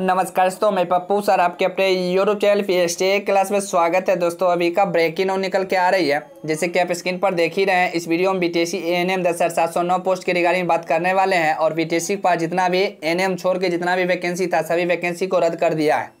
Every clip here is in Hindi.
नमस्कार दोस्तों मैं पप्पू सर आपके अपने YouTube channel P S class में स्वागत है दोस्तों अभी का ब्रेकिंग और निकल के आ रही है जैसे कि आप स्क्रीन पर देख ही रहे हैं इस वीडियो में B T C N M दस सात सौ नौ पोस्ट के रिगार्डिंग बात करने वाले हैं और बी टी सी पर जितना भी एन एम छोड़ के जितना भी वैकेंसी था सभी वैकेंसी को रद्द कर दिया है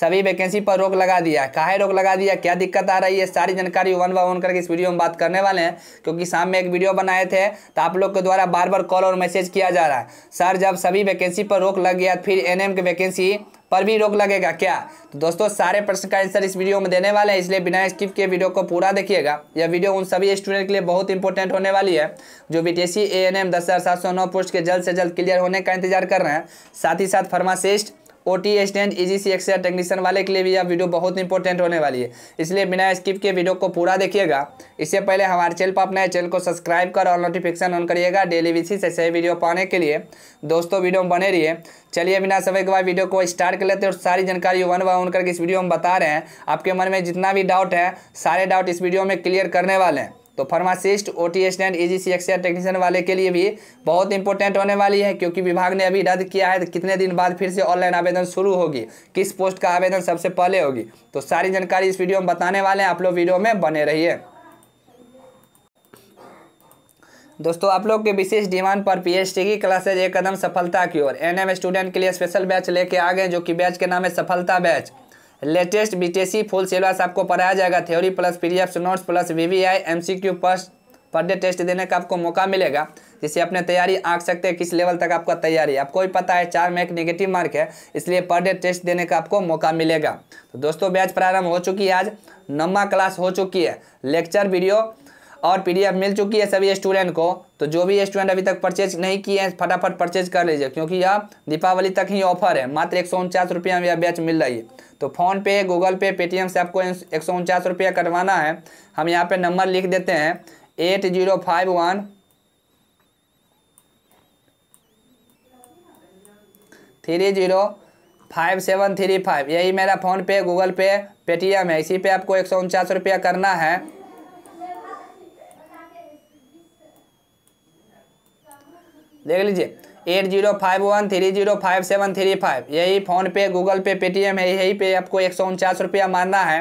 सभी वैकेंसी पर रोक लगा दिया कहा रोक लगा दिया क्या दिक्कत आ रही है सारी जानकारी वन बाय वन करके इस वीडियो में बात करने वाले हैं क्योंकि शाम में एक वीडियो बनाए थे तो आप लोग के द्वारा बार बार कॉल और मैसेज किया जा रहा है सर जब सभी वैकेंसी पर रोक लग गया फिर एन की वैकेंसी पर भी रोक लगेगा क्या तो दोस्तों सारे प्रश्न का आंसर इस वीडियो में देने वाले हैं इसलिए बिना स्किप के वीडियो को पूरा देखिएगा यह वीडियो उन सभी स्टूडेंट के लिए बहुत इंपॉर्टेंट होने वाली है जो B T C A N M दस हज़ार सात सौ नौ पोस्ट के जल्द से जल्द क्लियर होने का इंतजार कर रहे हैं साथ ही साथ pharmacist O T stand E G C x-ray technician वाले के लिए भी यह वीडियो बहुत इंपॉर्टेंट होने वाली है इसलिए बिना स्किप के वीडियो को पूरा देखिएगा इससे पहले हमारे चैनल पर अपने चैनल को सब्सक्राइब कर और नोटिफिकेशन ऑन करिएगा डेली बेसिस से सही वीडियो पाने के लिए दोस्तों वीडियो में बने रहिए चलिए बिना समय के बाद वीडियो को स्टार्ट कर लेते हैं और सारी जानकारी वन बाय वन करके इस वीडियो में बता रहे हैं आपके मन में जितना भी डाउट है सारे डाउट इस वीडियो में क्लियर करने वाले हैं तो pharmacist O T stand E G C x-ray technician वाले के लिए भी बहुत इंपॉर्टेंट होने वाली है क्योंकि विभाग ने अभी रद्द किया है तो कितने दिन बाद फिर से ऑनलाइन आवेदन शुरू होगी किस पोस्ट का आवेदन सबसे पहले होगी तो सारी जानकारी इस वीडियो में बताने वाले हैं आप लोग वीडियो में बने रहिए दोस्तों आप लोग के विशेष डिमांड पर पीएचडी की क्लासेज एक कदम सफलता की ओर एनएम स्टूडेंट के लिए स्पेशल बैच लेके आ गए जो कि बैच के नाम है सफलता बैच लेटेस्ट सी फुल सिलेबस आपको पढ़ाया जाएगा theory plus PDF notes plus VVI MCQ plus per day test देने का आपको मौका मिलेगा जिससे अपने तैयारी आंक सकते हैं किस लेवल तक आपका तैयारी आपको भी पता है चार में एक नेगेटिव मार्क है इसलिए पर डे टेस्ट देने का आपको मौका मिलेगा तो दोस्तों बैच प्रारंभ हो चुकी है आज नम्मा क्लास हो चुकी है लेक्चर वीडियो और पीडीएफ मिल चुकी है सभी स्टूडेंट को तो जो भी स्टूडेंट अभी तक परचेज नहीं किए हैं फटाफट परचेज कर लीजिए क्योंकि यह दीपावली तक ही ऑफर है मात्र एक सौ उनचास रुपया में यह बैच मिल रही है तो फोन पे गूगल पे पेटीएम से आपको एक सौ उनचास रुपया करवाना है हम यहाँ पर नंबर लिख देते हैं eight zero five one three zero five seven three five यही मेरा फ़ोन पे गूगल पे पेटीएम है इसी पे आपको एक सौ उनचास रुपया करना है देख लीजिए eight zero five one three zero five seven three five यही फ़ोनपे गूगल पे पेटीएम है यही पे आपको एक सौ उनचास रुपया मारना है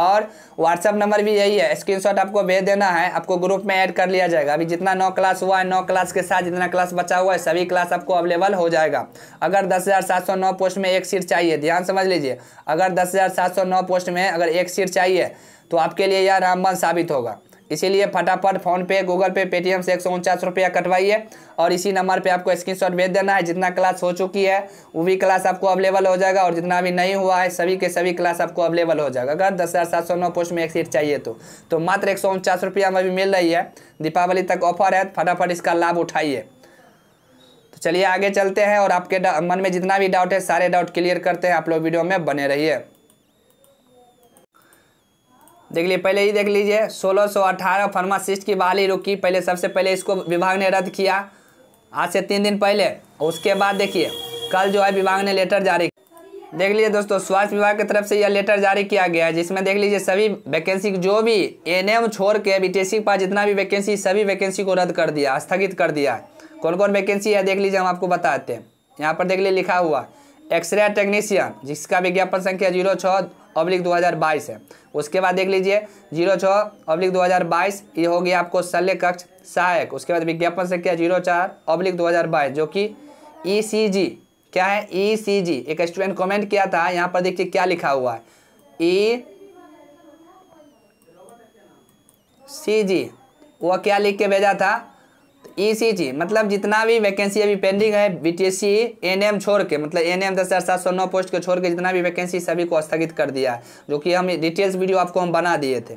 और व्हाट्सअप नंबर भी यही है स्क्रीनशॉट आपको भेज देना है आपको ग्रुप में ऐड कर लिया जाएगा अभी जितना नौ क्लास हुआ है नौ क्लास के साथ जितना क्लास बचा हुआ है सभी क्लास आपको अवेलेबल हो जाएगा अगर दस हज़ार सात सौ नौ पोस्ट में एक सीट चाहिए ध्यान समझ लीजिए अगर दस हज़ार सात सौ नौ पोस्ट में अगर एक सीट चाहिए तो आपके लिए यह रामबन साबित होगा इसीलिए फटाफट फ़ोनपे गूगल पे पेटीएम से एक सौ उनचास रुपया कटवाइए और इसी नंबर पे आपको स्क्रीनशॉट भेज देना है जितना क्लास हो चुकी है वो भी क्लास आपको अवेलेबल हो जाएगा और जितना भी नहीं हुआ है सभी के सभी क्लास आपको अवेलेबल हो जाएगा अगर दस हज़ार सात सौ नौ पोस्ट में एक सीट चाहिए तो, तो मात्र एक सौ उनचास रुपया में भी मिल रही है दीपावली तक ऑफर है फटाफट इसका लाभ उठाइए तो चलिए आगे चलते हैं और आपके मन में जितना भी डाउट है सारे डाउट क्लियर करते हैं आप लोग वीडियो में बने रहिए देख लीजिए पहले ये देख लीजिए सोलह सौ अठारह फार्मासिस्ट की बहाली रुकी पहले सबसे पहले इसको विभाग ने रद्द किया आज से तीन दिन पहले उसके बाद देखिए कल जो है विभाग ने लेटर जारी देख लीजिए दोस्तों स्वास्थ्य विभाग की तरफ से यह लेटर जारी किया गया है जिसमें देख लीजिए सभी वैकेंसी जो भी एनएम छोड़ के बीटीसी के पास जितना भी वैकेंसी सभी वैकेंसी को रद्द कर दिया स्थगित कर दिया कौन कौन वैकेंसी है देख लीजिए हम आपको बताते हैं यहाँ पर देख लीजिए लिखा हुआ एक्सरे टेक्नीशियन जिसका विज्ञापन संख्या जीरो छः अब्लिक दो है उसके बाद देख लीजिए जीरो छः अब्लिक दो ये हो गया आपको शल्य कक्ष सहायक उसके बाद विज्ञापन से क्या जीरो चार अब्लिक दो जो कि ई e क्या है ई e एक स्टूडेंट कमेंट किया था यहाँ पर देखिए क्या लिखा हुआ है ई सी जी वह क्या लिख के भेजा था ईसीजी e मतलब जितना भी वैकेंसी अभी पेंडिंग है बीटीएससी एनएम छोड़ के मतलब एनएम दस हज़ार सात सौ नौ पोस्ट के छोड़ के जितना भी वैकेंसी सभी को स्थगित कर दिया है जो कि हम डिटेल्स वीडियो आपको हम बना दिए थे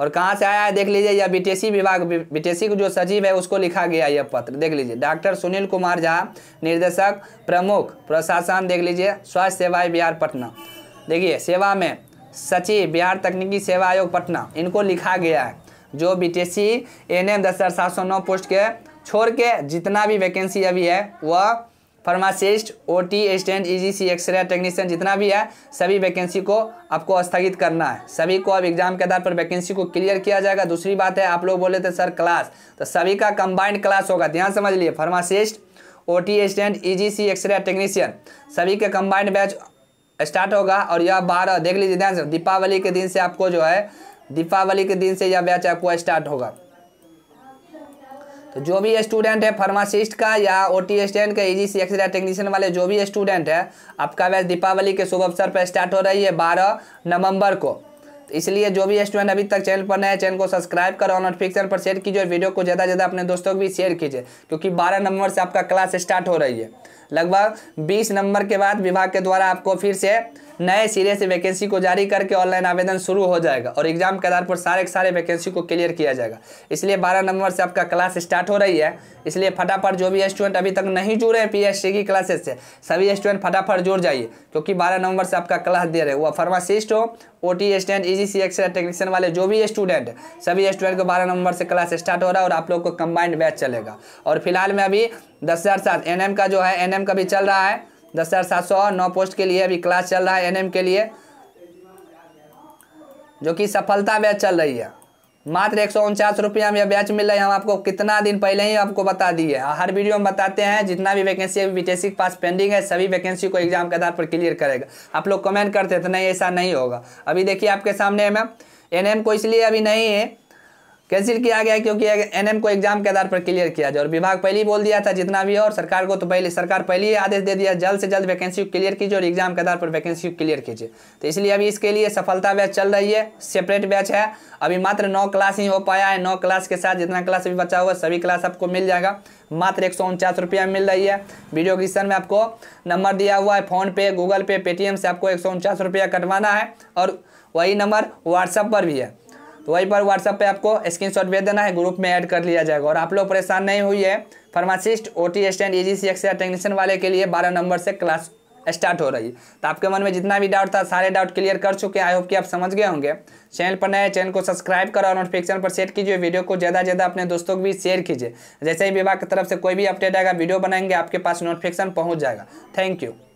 और कहाँ से आया है देख लीजिए यह बीटीएससी विभाग बीटीएससी को जो सचिव है उसको लिखा गया यह पत्र देख लीजिए डॉक्टर सुनील कुमार झा निर्देशक प्रमुख प्रशासन देख लीजिए स्वास्थ्य सेवाएं बिहार पटना देखिए सेवा में सचिव बिहार तकनीकी सेवा आयोग पटना इनको लिखा गया है जो B T C N M दस हज़ार सात सौ नौ पोस्ट के छोड़ के जितना भी वैकेंसी अभी है वह pharmacist O T stand E G C x-ray technician जितना भी है सभी वैकेंसी को आपको स्थगित करना है सभी को अब एग्जाम के आधार पर वैकेंसी को क्लियर किया जाएगा दूसरी बात है आप लोग बोले थे सर क्लास तो सभी का कंबाइंड क्लास होगा ध्यान समझ लिए pharmacist O T stand E G C x-ray technician सभी के कंबाइंड बैच स्टार्ट होगा और यह बारह देख लीजिए ध्यान से दीपावली के दिन से आपको जो है दीपावली के दिन से यह बैच आपको स्टार्ट होगा तो जो भी स्टूडेंट है फार्मासिस्ट का या ओ टी स्टैंड का ई सी एक्सरे टेक्नीशियन वाले जो भी स्टूडेंट है आपका बैच दीपावली के शुभ अवसर पर स्टार्ट हो रही है बारह नवंबर को तो इसलिए जो भी स्टूडेंट अभी तक चैनल पर नए चैनल को सब्सक्राइब करो और नोटिफिकेशन पर शेयर कीजिए वीडियो को ज़्यादा से ज़्यादा अपने दोस्तों को भी शेयर कीजिए क्योंकि 12 नंबर से आपका क्लास स्टार्ट हो रही है लगभग 20 नंबर के बाद विभाग के द्वारा आपको फिर से नए सिरे से वैकेंसी को जारी करके ऑनलाइन आवेदन शुरू हो जाएगा और एग्जाम के आधार पर सारे सारे वैकेंसी को क्लियर किया जाएगा इसलिए बारह नंबर से आपका क्लास स्टार्ट हो रही है इसलिए फटाफट जो भी स्टूडेंट अभी तक नहीं जुड़े हैं पी की क्लासेस से सभी स्टूडेंट फटाफट जुड़ जाइए क्योंकि बारह नंबर से आपका क्लास दे रहे वह फार्मासिस्ट हो O T stand E G C technician वाले जो भी स्टूडेंट सभी स्टूडेंट को बारह नंबर से क्लास स्टार्ट हो रहा है और आप लोग को कंबाइंड बैच चलेगा और फिलहाल में अभी दस हज़ार सात एन का जो है एन का भी चल रहा है दस हज़ार सात सौ नौ पोस्ट के लिए अभी क्लास चल रहा है एनएम के लिए जो कि सफलता बैच चल रही है मात्र एक सौ उनचास रुपया में यह बैच मिल रहा है हम आपको कितना दिन पहले ही आपको बता दिए हर वीडियो में बताते हैं जितना भी वैकेंसी अभी बी के पास पेंडिंग है सभी वैकेंसी को एग्जाम के आधार पर क्लियर करेगा आप लोग कमेंट करते थे तो नहीं ऐसा नहीं होगा अभी देखिए आपके सामने मैम एन को इसलिए अभी नहीं है कैंसिल किया गया क्योंकि एनएम को एग्जाम के आधार पर क्लियर किया जाए और विभाग पहले ही बोल दिया था जितना भी और सरकार को तो पहले सरकार पहले ही आदेश दे दिया जल्द से जल्द वैकेंसी क्लियर कीजिए और एग्जाम के आधार पर वैकेंसी क्लियर कीजिए तो इसलिए अभी इसके लिए सफलता बैच चल रही है सेपरेट बैच है अभी मात्र नौ क्लास ही हो पाया है नौ क्लास के साथ जितना क्लास अभी बचा हुआ सभी क्लास आपको मिल जाएगा मात्र एक रुपया मिल रही है वीडियो क्रिस्टन में आपको नंबर दिया हुआ है फ़ोनपे गूगल पे पेटीएम से आपको एक रुपया कटवाना है और वही नंबर व्हाट्सअप पर भी है तो वहीं पर व्हाट्सअप पे आपको स्क्रीन शॉट भेज देना है ग्रुप में ऐड कर लिया जाएगा और आप लोग परेशान नहीं हुई है pharmacist O T stand E G C technician वाले के लिए बारह नंबर से क्लास स्टार्ट हो रही है तो आपके मन में जितना भी डाउट था सारे डाउट क्लियर कर चुके हैं आई होप कि आप समझ गए होंगे चैनल पर नए चैनल को सब्सक्राइब करो और नोटिफिकेशन पर सेट कीजिए वीडियो को ज़्यादा ज़्यादा अपने दोस्तों को भी शेयर कीजिए जैसे ही विभाग की तरफ से कोई भी अपडेट आएगा वीडियो बनाएंगे आपके पास नोटिफिकेशन पहुँच जाएगा थैंक यू